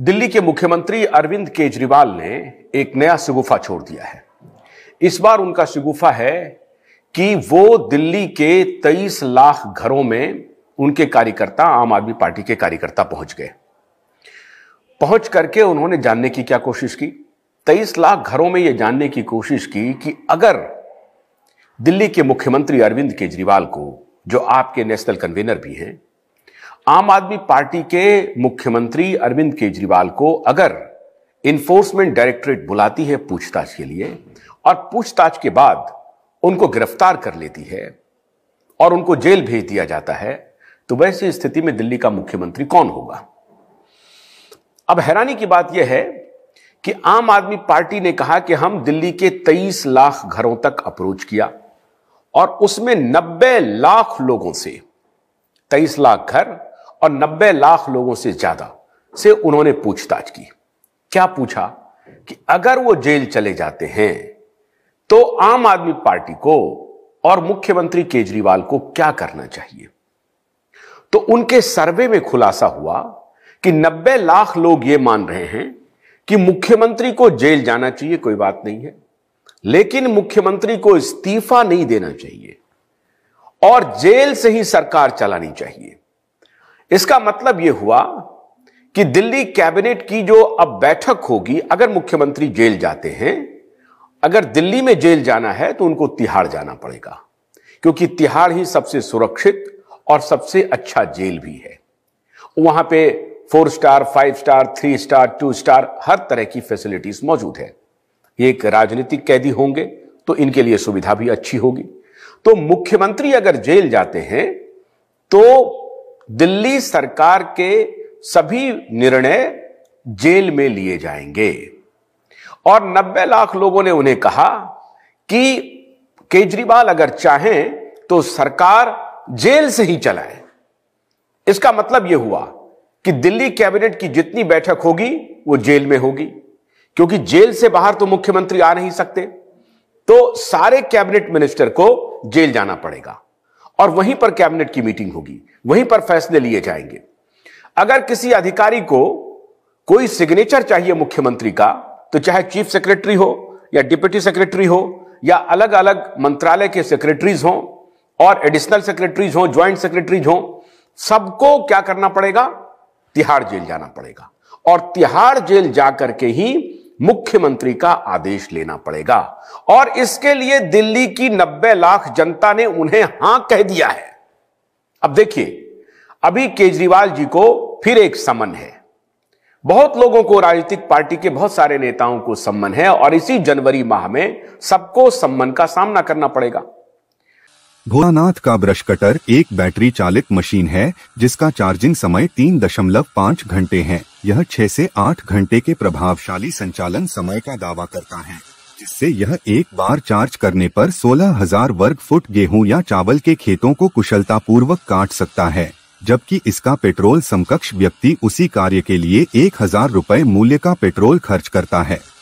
दिल्ली के मुख्यमंत्री अरविंद केजरीवाल ने एक नया सिगुफा छोड़ दिया है इस बार उनका सिगुफा है कि वो दिल्ली के 23 लाख घरों में उनके कार्यकर्ता आम आदमी पार्टी के कार्यकर्ता पहुंच गए पहुंच करके उन्होंने जानने की क्या कोशिश की 23 लाख घरों में यह जानने की कोशिश की कि अगर दिल्ली के मुख्यमंत्री अरविंद केजरीवाल को जो आपके नेशनल कन्वीनर भी हैं आम आदमी पार्टी के मुख्यमंत्री अरविंद केजरीवाल को अगर इन्फोर्समेंट डायरेक्टरेट बुलाती है पूछताछ के लिए और पूछताछ के बाद उनको गिरफ्तार कर लेती है और उनको जेल भेज दिया जाता है तो वैसी स्थिति में दिल्ली का मुख्यमंत्री कौन होगा अब हैरानी की बात यह है कि आम आदमी पार्टी ने कहा कि हम दिल्ली के 23 लाख घरों तक अप्रोच किया और उसमें 90 लाख लोगों से 23 लाख घर और 90 लाख लोगों से ज्यादा से उन्होंने पूछताछ की क्या पूछा कि अगर वो जेल चले जाते हैं तो आम आदमी पार्टी को और मुख्यमंत्री केजरीवाल को क्या करना चाहिए तो उनके सर्वे में खुलासा हुआ कि 90 लाख लोग ये मान रहे हैं कि मुख्यमंत्री को जेल जाना चाहिए कोई बात नहीं है लेकिन मुख्यमंत्री को इस्तीफा नहीं देना चाहिए और जेल से ही सरकार चलानी चाहिए इसका मतलब यह हुआ कि दिल्ली कैबिनेट की जो अब बैठक होगी अगर मुख्यमंत्री जेल जाते हैं अगर दिल्ली में जेल जाना है तो उनको तिहाड़ जाना पड़ेगा क्योंकि तिहाड़ ही सबसे सुरक्षित और सबसे अच्छा जेल भी है वहां पे four star five star three star two star हर तरह की फैसिलिटीज मौजूद है ये एक राजनीतिक कैदी होंगे तो इनके लिए सुविधा भी अच्छी होगी तो मुख्यमंत्री अगर जेल जाते हैं तो दिल्ली सरकार के सभी निर्णय जेल में लिए जाएंगे और 90 लाख लोगों ने उन्हें कहा कि केजरीवाल अगर चाहें तो सरकार जेल से ही चलाए इसका मतलब यह हुआ कि दिल्ली कैबिनेट की जितनी बैठक होगी वो जेल में होगी क्योंकि जेल से बाहर तो मुख्यमंत्री आ नहीं सकते तो सारे कैबिनेट मिनिस्टर को जेल जाना पड़ेगा और वहीं पर कैबिनेट की मीटिंग होगी वहीं पर फैसले लिए जाएंगे अगर किसी अधिकारी को कोई सिग्नेचर चाहिए मुख्यमंत्री का तो चाहे चीफ सेक्रेटरी हो या डिप्टी सेक्रेटरी हो या अलग अलग मंत्रालय के सेक्रेटरीज हों और एडिशनल सेक्रेटरीज हों ज्वाइंट सेक्रेटरीज हों सबको क्या करना पड़ेगा तिहाड़ जेल जाना पड़ेगा और तिहाड़ जेल जाकर के ही मुख्यमंत्री का आदेश लेना पड़ेगा और इसके लिए दिल्ली की 90 लाख जनता ने उन्हें हां कह दिया है अब देखिए अभी केजरीवाल जी को फिर एक समन है बहुत लोगों को राजनीतिक पार्टी के बहुत सारे नेताओं को सम्मन है और इसी जनवरी माह में सबको सम्मन का सामना करना पड़ेगा भोलानाथ का ब्रश कटर एक बैटरी चालित मशीन है जिसका चार्जिंग समय तीन दशमलव पाँच घंटे है यह छह से आठ घंटे के प्रभावशाली संचालन समय का दावा करता है जिससे यह एक बार चार्ज करने पर सोलह हजार वर्ग फुट गेहूं या चावल के खेतों को कुशलता पूर्वक काट सकता है जबकि इसका पेट्रोल समकक्ष व्यक्ति उसी कार्य के लिए एक हजार रूपए मूल्य का पेट्रोल खर्च करता है